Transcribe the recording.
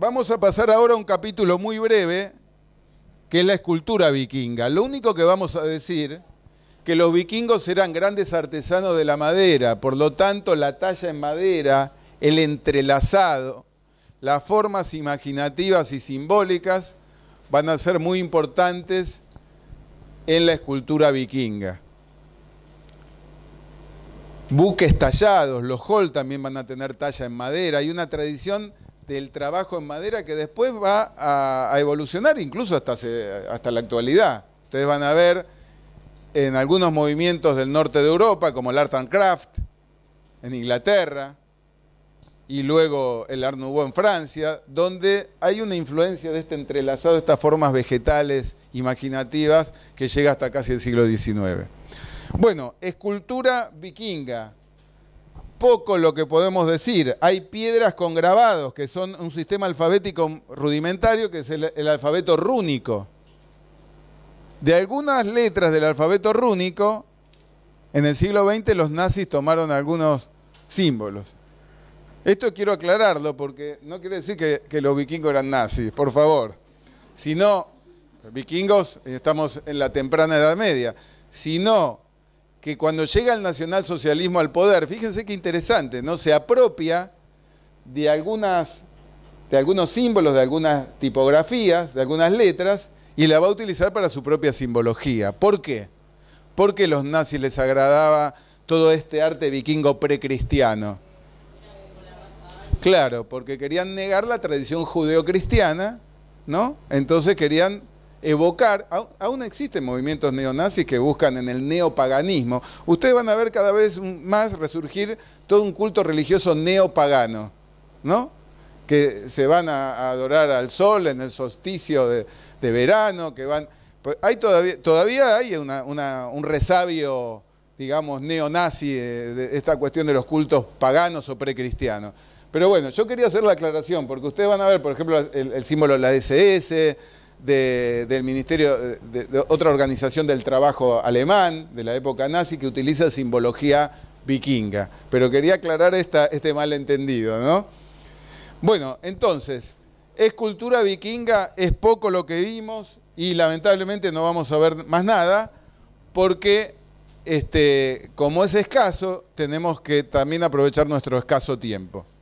Vamos a pasar ahora a un capítulo muy breve, que es la escultura vikinga. Lo único que vamos a decir, que los vikingos eran grandes artesanos de la madera, por lo tanto la talla en madera, el entrelazado, las formas imaginativas y simbólicas van a ser muy importantes en la escultura vikinga. Buques tallados, los hall también van a tener talla en madera. Hay una tradición del trabajo en madera que después va a, evolucionar incluso hasta, hasta la actualidad. Ustedes van a ver en algunos movimientos del norte de Europa, como el Art and Craft en Inglaterra y luego el Art Nouveau en Francia, donde hay una influencia de este entrelazado, de estas formas vegetales imaginativas que llega hasta casi el siglo XIX. Bueno, escultura vikinga, poco lo que podemos decir. Hay piedras con grabados, que son un sistema alfabético rudimentario, que es el, alfabeto rúnico. De algunas letras del alfabeto rúnico, en el siglo XX los nazis tomaron algunos símbolos. Esto quiero aclararlo porque no quiere decir que, los vikingos eran nazis, por favor. Si Sino, vikingos, estamos en la temprana Edad Media, Si sino que cuando llega el nacionalsocialismo al poder, fíjense qué interesante, ¿no? Se apropia de, algunas, de algunos símbolos, de algunas tipografías, de algunas letras, y la va a utilizar para su propia simbología. ¿Por qué? Porque a los nazis les agradaba todo este arte vikingo precristiano. Claro, porque querían negar la tradición judeocristiana, ¿no? Entonces querían evocar, aún existen movimientos neonazis que buscan en el neopaganismo, ustedes van a ver cada vez más resurgir todo un culto religioso neopagano, ¿no? Que se van a, adorar al sol en el solsticio de, verano, que van... Pues, hay todavía, todavía hay un resabio, digamos, neonazi eh, de, esta cuestión de los cultos paganos o precristianos. Pero bueno, yo quería hacer la aclaración, porque ustedes van a ver, por ejemplo, el, el símbolo de la SS, de, del Ministerio, de, otra organización del trabajo alemán, de la época nazi, que utiliza simbología vikinga. Pero quería aclarar este malentendido, ¿no? Bueno, entonces, es cultura vikinga, es poco lo que vimos y lamentablemente no vamos a ver más nada, porque este, como es escaso, tenemos que también aprovechar nuestro escaso tiempo.